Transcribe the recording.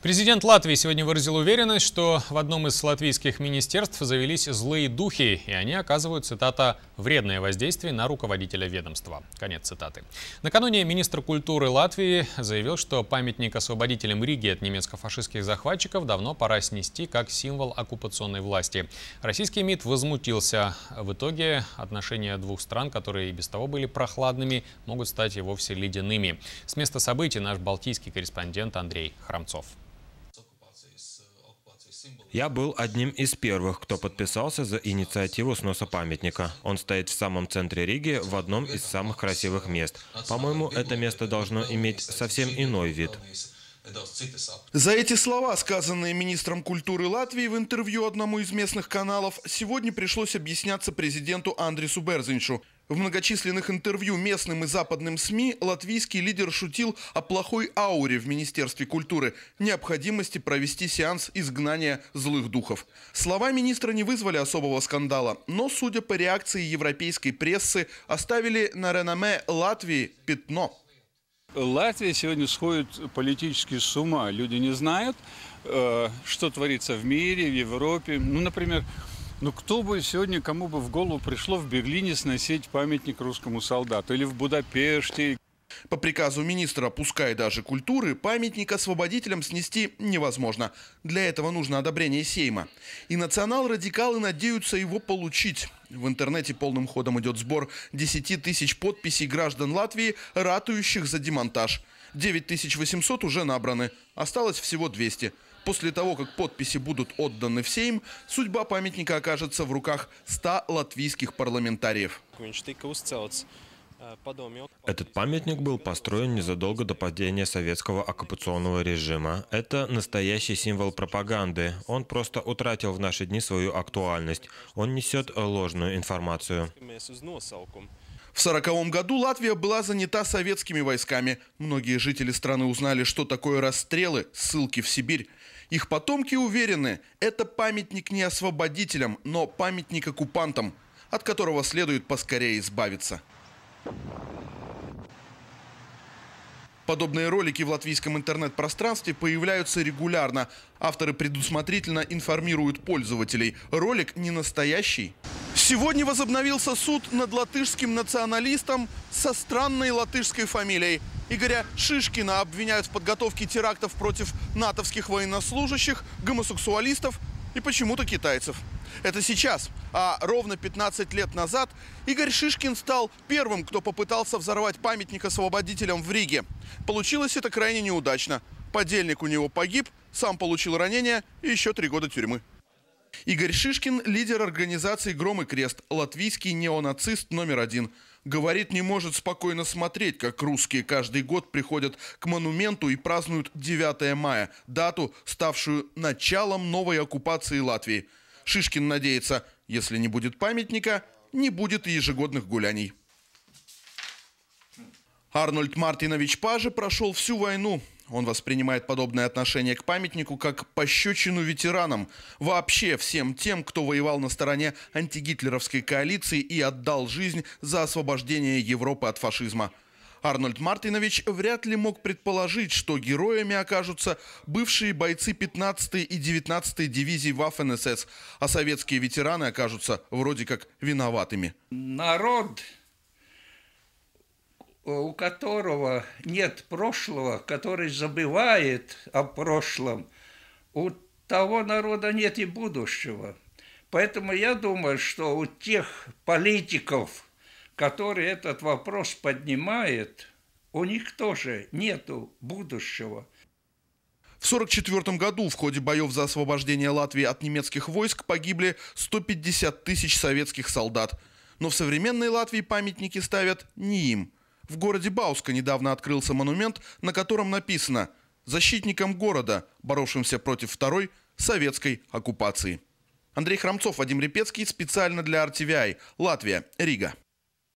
Президент Латвии сегодня выразил уверенность, что в одном из латвийских министерств завелись злые духи, и они оказывают, цитата, «вредное воздействие на руководителя ведомства». Конец цитаты. Накануне министр культуры Латвии заявил, что памятник освободителям Риги от немецко-фашистских захватчиков давно пора снести как символ оккупационной власти. Российский МИД возмутился. В итоге отношения двух стран, которые и без того были прохладными, могут стать и вовсе ледяными. С места событий наш балтийский корреспондент Андрей Храмцов. Я был одним из первых, кто подписался за инициативу сноса памятника. Он стоит в самом центре Риги, в одном из самых красивых мест. По-моему, это место должно иметь совсем иной вид. За эти слова, сказанные министром культуры Латвии в интервью одному из местных каналов, сегодня пришлось объясняться президенту Андрису Берзиншу. В многочисленных интервью местным и западным СМИ латвийский лидер шутил о плохой ауре в Министерстве культуры, необходимости провести сеанс изгнания злых духов. Слова министра не вызвали особого скандала, но, судя по реакции европейской прессы, оставили на реноме Латвии пятно. Латвия сегодня сходит политически с ума. Люди не знают, э, что творится в мире, в Европе. Ну, например, ну, кто бы сегодня, кому бы в голову пришло в Берлине сносить памятник русскому солдату или в Будапеште? По приказу министра, пускай даже культуры, памятник освободителям снести невозможно. Для этого нужно одобрение Сейма. И национал-радикалы надеются его получить. В интернете полным ходом идет сбор 10 тысяч подписей граждан Латвии, ратующих за демонтаж. 9800 уже набраны, осталось всего 200. После того, как подписи будут отданы в Сейм, судьба памятника окажется в руках 100 латвийских парламентариев. Этот памятник был построен незадолго до падения советского оккупационного режима. Это настоящий символ пропаганды. Он просто утратил в наши дни свою актуальность. Он несет ложную информацию. В 1940 году Латвия была занята советскими войсками. Многие жители страны узнали, что такое расстрелы, ссылки в Сибирь. Их потомки уверены, это памятник не освободителям, но памятник оккупантам, от которого следует поскорее избавиться. Подобные ролики в латвийском интернет-пространстве появляются регулярно. Авторы предусмотрительно информируют пользователей. Ролик не настоящий. Сегодня возобновился суд над латышским националистом со странной латышской фамилией Игоря Шишкина обвиняют в подготовке терактов против натовских военнослужащих, гомосексуалистов и почему-то китайцев. Это сейчас, а ровно 15 лет назад Игорь Шишкин стал первым, кто попытался взорвать памятник освободителям в Риге. Получилось это крайне неудачно. Подельник у него погиб, сам получил ранение и еще три года тюрьмы. Игорь Шишкин – лидер организации «Гром и крест», латвийский неонацист номер один – Говорит, не может спокойно смотреть, как русские каждый год приходят к монументу и празднуют 9 мая, дату, ставшую началом новой оккупации Латвии. Шишкин надеется, если не будет памятника, не будет и ежегодных гуляний. Арнольд Мартинович Паже прошел всю войну. Он воспринимает подобное отношение к памятнику как пощечину ветеранам, вообще всем тем, кто воевал на стороне антигитлеровской коалиции и отдал жизнь за освобождение Европы от фашизма. Арнольд Мартинович вряд ли мог предположить, что героями окажутся бывшие бойцы 15-й и 19-й дивизий Waffen-СС, а советские ветераны окажутся вроде как виноватыми. Народ Э, у которого нет прошлого, который забывает о прошлом, у того народа нет и будущего. Поэтому я думаю, что у тех политиков, которые этот вопрос поднимают, у них тоже нету будущего. В 1944 году в ходе боев за освобождение Латвии от немецких войск погибли 150 тысяч советских солдат. Но в современной Латвии памятники ставят не им – в городе Бауска недавно открылся монумент, на котором написано «Защитникам города, боровшимся против второй советской оккупации». Андрей Храмцов, Вадим Репецкий, специально для RTVI, Латвия, Рига.